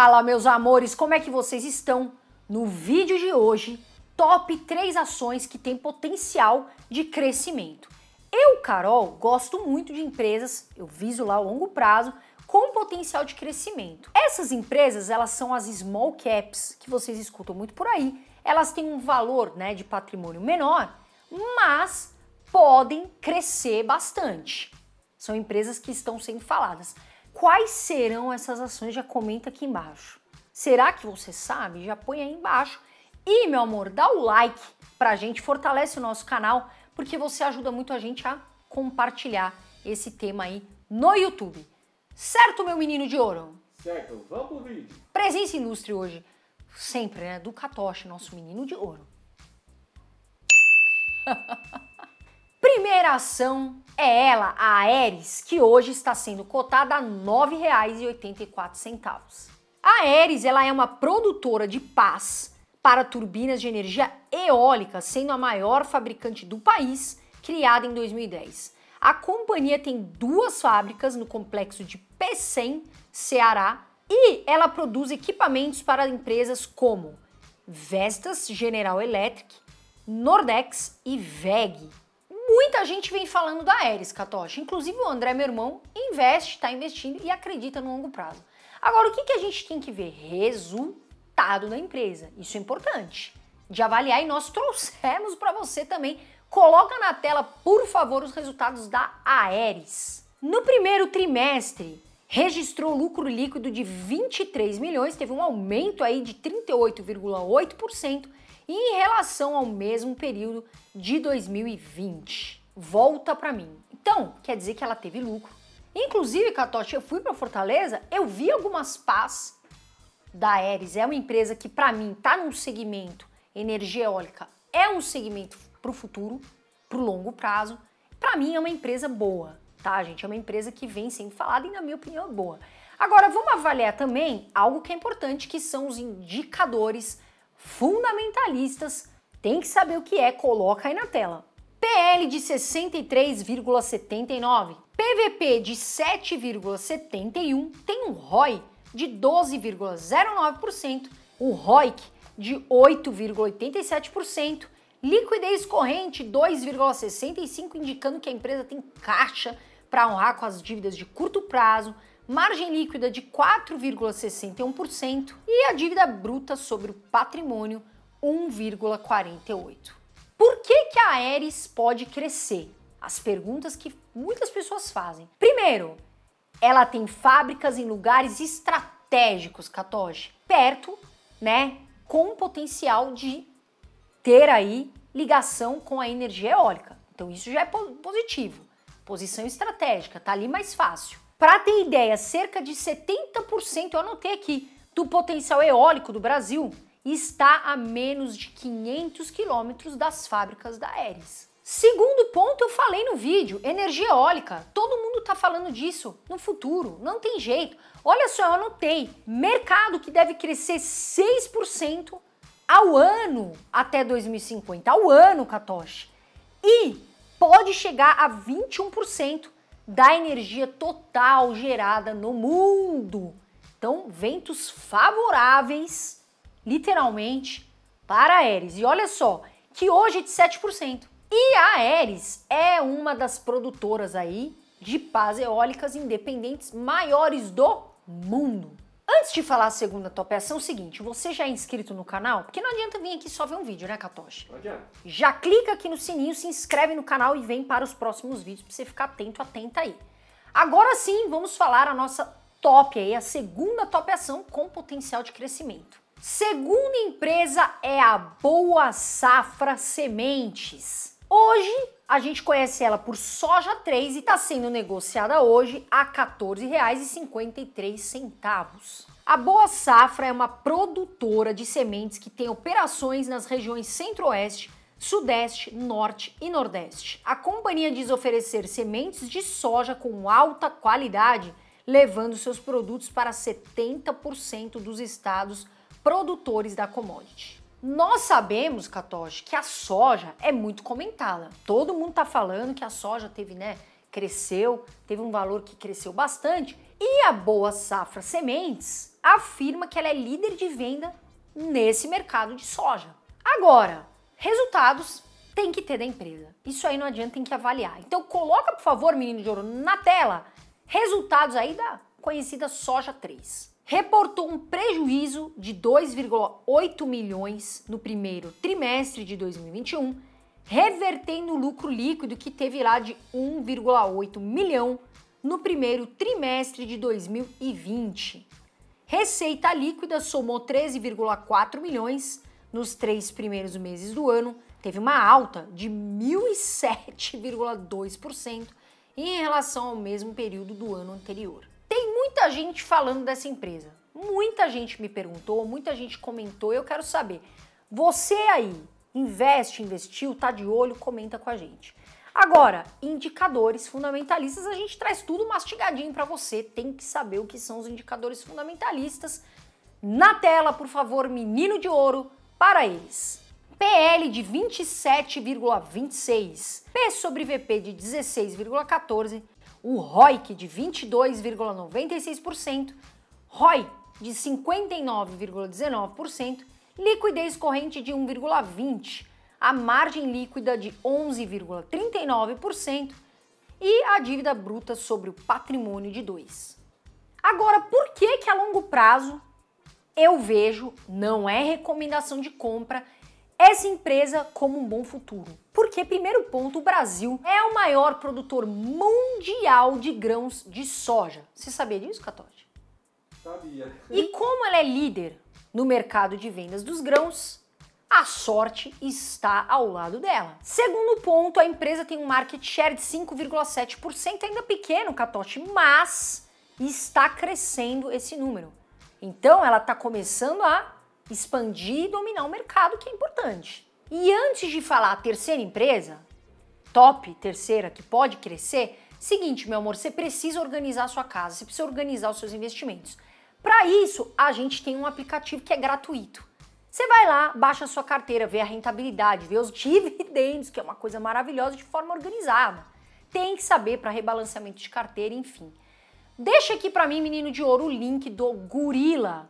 Fala, meus amores, como é que vocês estão? No vídeo de hoje, top 3 ações que têm potencial de crescimento. Eu, Carol, gosto muito de empresas, eu viso lá a longo prazo, com potencial de crescimento. Essas empresas, elas são as small caps, que vocês escutam muito por aí. Elas têm um valor, né, de patrimônio menor, mas podem crescer bastante. São empresas que estão sendo faladas. Quais serão essas ações? Já comenta aqui embaixo. Será que você sabe? Já põe aí embaixo. E, meu amor, dá o like pra gente, fortalece o nosso canal, porque você ajuda muito a gente a compartilhar esse tema aí no YouTube. Certo, meu menino de ouro? Certo, vamos pro vídeo. Presença Ilustre hoje, sempre, né? Do Katoshi, nosso menino de ouro. ação é ela, a Aeres, que hoje está sendo cotada a R$ 9,84. A Aeres ela é uma produtora de pás para turbinas de energia eólica, sendo a maior fabricante do país, criada em 2010. A companhia tem duas fábricas no complexo de P100, Ceará, e ela produz equipamentos para empresas como Vestas General Electric, Nordex e VEG, Muita gente vem falando da Aeres, Catocha. Inclusive o André, meu irmão, investe, está investindo e acredita no longo prazo. Agora, o que, que a gente tem que ver? Resultado da empresa. Isso é importante de avaliar e nós trouxemos para você também. Coloca na tela, por favor, os resultados da Aeres. No primeiro trimestre, registrou lucro líquido de 23 milhões, teve um aumento aí de 38,8% em relação ao mesmo período de 2020. Volta para mim. Então, quer dizer que ela teve lucro. Inclusive, Catote, eu fui para Fortaleza, eu vi algumas pás da Aeres. É uma empresa que, para mim, está num segmento energia eólica. É um segmento para o futuro, para o longo prazo. Para mim, é uma empresa boa, tá, gente? É uma empresa que vem sendo falada e, na minha opinião, é boa. Agora, vamos avaliar também algo que é importante, que são os indicadores fundamentalistas têm que saber o que é, coloca aí na tela. PL de 63,79, PVP de 7,71 tem um ROI de 12,09%, um ROIC de 8,87%, liquidez corrente 2,65 indicando que a empresa tem caixa para honrar com as dívidas de curto prazo, margem líquida de 4,61% e a dívida bruta sobre o patrimônio 1,48%. Por que, que a Aeres pode crescer? As perguntas que muitas pessoas fazem. Primeiro, ela tem fábricas em lugares estratégicos, Katoshi, perto, né, com potencial de ter aí ligação com a energia eólica. Então isso já é positivo. Posição estratégica, tá ali mais fácil. Para ter ideia, cerca de 70%, eu anotei aqui, do potencial eólico do Brasil está a menos de 500 quilômetros das fábricas da Aeres. Segundo ponto, eu falei no vídeo, energia eólica. Todo mundo está falando disso no futuro, não tem jeito. Olha só, eu anotei, mercado que deve crescer 6% ao ano até 2050, ao ano, Katoshi. E pode chegar a 21% da energia total gerada no mundo. Então, ventos favoráveis, literalmente, para Ares. E olha só, que hoje é de 7%. E a Ares é uma das produtoras aí de pás eólicas independentes maiores do mundo. Antes de falar a segunda top é o seguinte, você já é inscrito no canal? Porque não adianta vir aqui só ver um vídeo, né, Katoshi? Não adianta. Já clica aqui no sininho, se inscreve no canal e vem para os próximos vídeos para você ficar atento, atenta aí. Agora sim, vamos falar a nossa top aí, a segunda top ação com potencial de crescimento. Segunda empresa é a Boa Safra Sementes. Hoje a gente conhece ela por soja 3 e está sendo negociada hoje a R$ 14,53. A Boa Safra é uma produtora de sementes que tem operações nas regiões Centro-Oeste, Sudeste, Norte e Nordeste. A companhia diz oferecer sementes de soja com alta qualidade, levando seus produtos para 70% dos estados produtores da commodity. Nós sabemos, Katoshi, que a soja é muito comentada. Todo mundo está falando que a soja teve, né, cresceu, teve um valor que cresceu bastante. E a Boa Safra Sementes afirma que ela é líder de venda nesse mercado de soja. Agora, resultados tem que ter da empresa. Isso aí não adianta, tem que avaliar. Então coloca, por favor, menino de ouro, na tela, resultados aí da conhecida Soja 3 reportou um prejuízo de 2,8 milhões no primeiro trimestre de 2021, revertendo o lucro líquido que teve lá de 1,8 milhão no primeiro trimestre de 2020. Receita líquida somou 13,4 milhões nos três primeiros meses do ano, teve uma alta de 1.007,2% em relação ao mesmo período do ano anterior. Tem muita gente falando dessa empresa. Muita gente me perguntou, muita gente comentou. Eu quero saber, você aí investe, investiu, tá de olho, comenta com a gente. Agora, indicadores fundamentalistas, a gente traz tudo mastigadinho para você. Tem que saber o que são os indicadores fundamentalistas. Na tela, por favor, menino de ouro para eles. PL de 27,26, P sobre VP de 16,14, o ROIC de 22,96%, ROI de 59,19%, liquidez corrente de 1,20%, a margem líquida de 11,39% e a dívida bruta sobre o patrimônio de 2%. Agora, por que que a longo prazo eu vejo, não é recomendação de compra, essa empresa como um bom futuro. Porque, primeiro ponto, o Brasil é o maior produtor mundial de grãos de soja. Você sabia disso, Catote? Sabia. E como ela é líder no mercado de vendas dos grãos, a sorte está ao lado dela. Segundo ponto, a empresa tem um market share de 5,7%, ainda pequeno, Catote, mas está crescendo esse número. Então ela está começando a expandir e dominar o mercado, que é importante. E antes de falar a terceira empresa, top terceira, que pode crescer, seguinte, meu amor, você precisa organizar a sua casa, você precisa organizar os seus investimentos. Para isso, a gente tem um aplicativo que é gratuito. Você vai lá, baixa a sua carteira, vê a rentabilidade, vê os dividendos, que é uma coisa maravilhosa de forma organizada. Tem que saber para rebalanceamento de carteira, enfim. Deixa aqui para mim, menino de ouro, o link do Gorila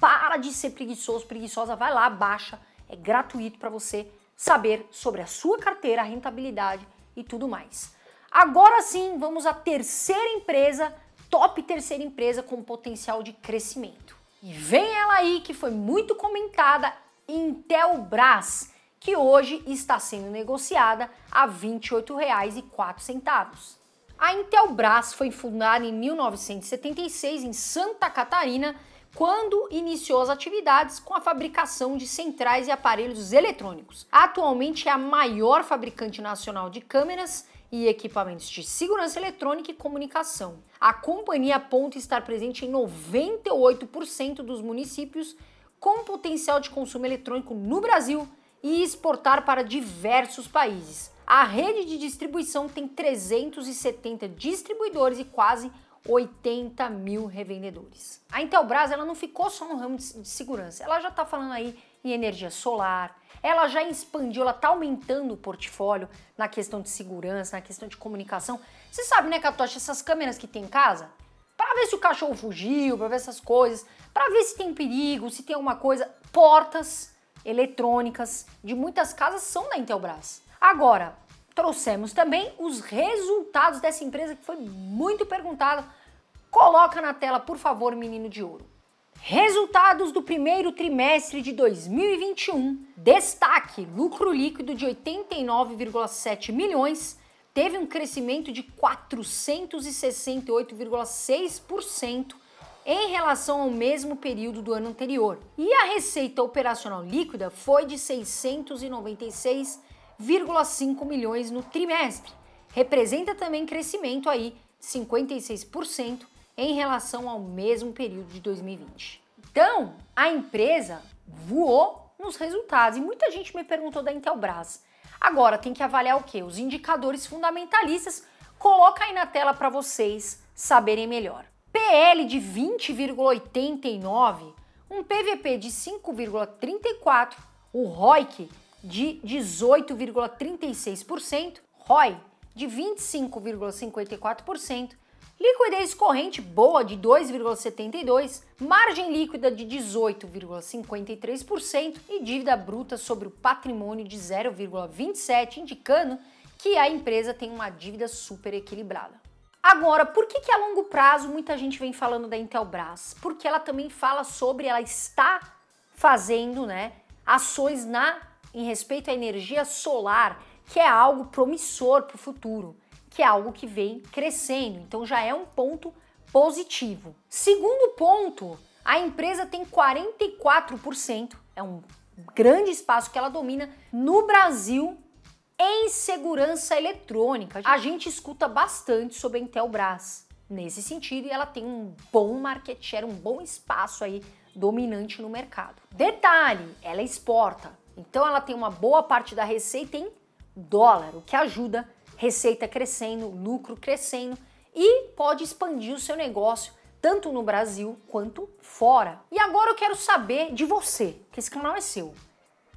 para de ser preguiçoso, preguiçosa, vai lá, baixa, é gratuito para você saber sobre a sua carteira, a rentabilidade e tudo mais. Agora sim, vamos à terceira empresa, top terceira empresa com potencial de crescimento. E vem ela aí que foi muito comentada, Intelbras, que hoje está sendo negociada a R$ 28,04. A Intelbras foi fundada em 1976 em Santa Catarina quando iniciou as atividades com a fabricação de centrais e aparelhos eletrônicos. Atualmente é a maior fabricante nacional de câmeras e equipamentos de segurança eletrônica e comunicação. A companhia aponta estar presente em 98% dos municípios com potencial de consumo eletrônico no Brasil e exportar para diversos países. A rede de distribuição tem 370 distribuidores e quase 80 mil revendedores. A Intelbras ela não ficou só no ramo de, de segurança, ela já está falando aí em energia solar, ela já expandiu, ela está aumentando o portfólio na questão de segurança, na questão de comunicação. Você sabe, né, Catocha, essas câmeras que tem em casa? Para ver se o cachorro fugiu, para ver essas coisas, para ver se tem perigo, se tem alguma coisa. Portas eletrônicas de muitas casas são da Intelbras. Agora, trouxemos também os resultados dessa empresa que foi muito perguntada. Coloca na tela, por favor, menino de ouro. Resultados do primeiro trimestre de 2021. Destaque: lucro líquido de 89,7 milhões, teve um crescimento de 468,6% em relação ao mesmo período do ano anterior. E a receita operacional líquida foi de 696 1,5 milhões no trimestre. Representa também crescimento aí 56% em relação ao mesmo período de 2020. Então, a empresa voou nos resultados e muita gente me perguntou da Intelbras. Agora tem que avaliar o que? Os indicadores fundamentalistas. Coloca aí na tela para vocês saberem melhor. PL de 20,89, um PVP de 5,34, o ROIC de 18,36%, ROI de 25,54%, liquidez corrente boa de 2,72%, margem líquida de 18,53% e dívida bruta sobre o patrimônio de 0,27%, indicando que a empresa tem uma dívida super equilibrada. Agora, por que, que a longo prazo muita gente vem falando da Intelbras? Porque ela também fala sobre ela está fazendo né, ações na em respeito à energia solar, que é algo promissor para o futuro, que é algo que vem crescendo, então já é um ponto positivo. Segundo ponto, a empresa tem 44%, é um grande espaço que ela domina no Brasil em segurança eletrônica. A gente escuta bastante sobre a Intelbras nesse sentido e ela tem um bom market share, um bom espaço aí dominante no mercado. Detalhe, ela exporta então ela tem uma boa parte da receita em dólar, o que ajuda receita crescendo, lucro crescendo e pode expandir o seu negócio tanto no Brasil quanto fora. E agora eu quero saber de você, que esse canal é seu.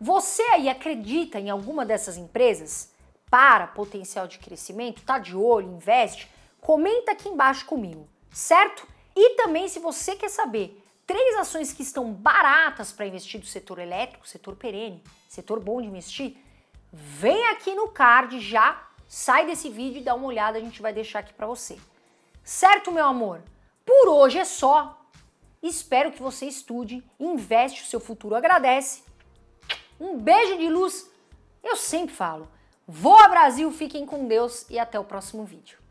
Você aí acredita em alguma dessas empresas? Para potencial de crescimento, tá de olho, investe? Comenta aqui embaixo comigo, certo? E também se você quer saber três ações que estão baratas para investir do setor elétrico, setor perene, setor bom de investir, vem aqui no card já, sai desse vídeo e dá uma olhada, a gente vai deixar aqui para você. Certo, meu amor? Por hoje é só. Espero que você estude, investe, o seu futuro agradece. Um beijo de luz. Eu sempre falo. Voa Brasil, fiquem com Deus e até o próximo vídeo.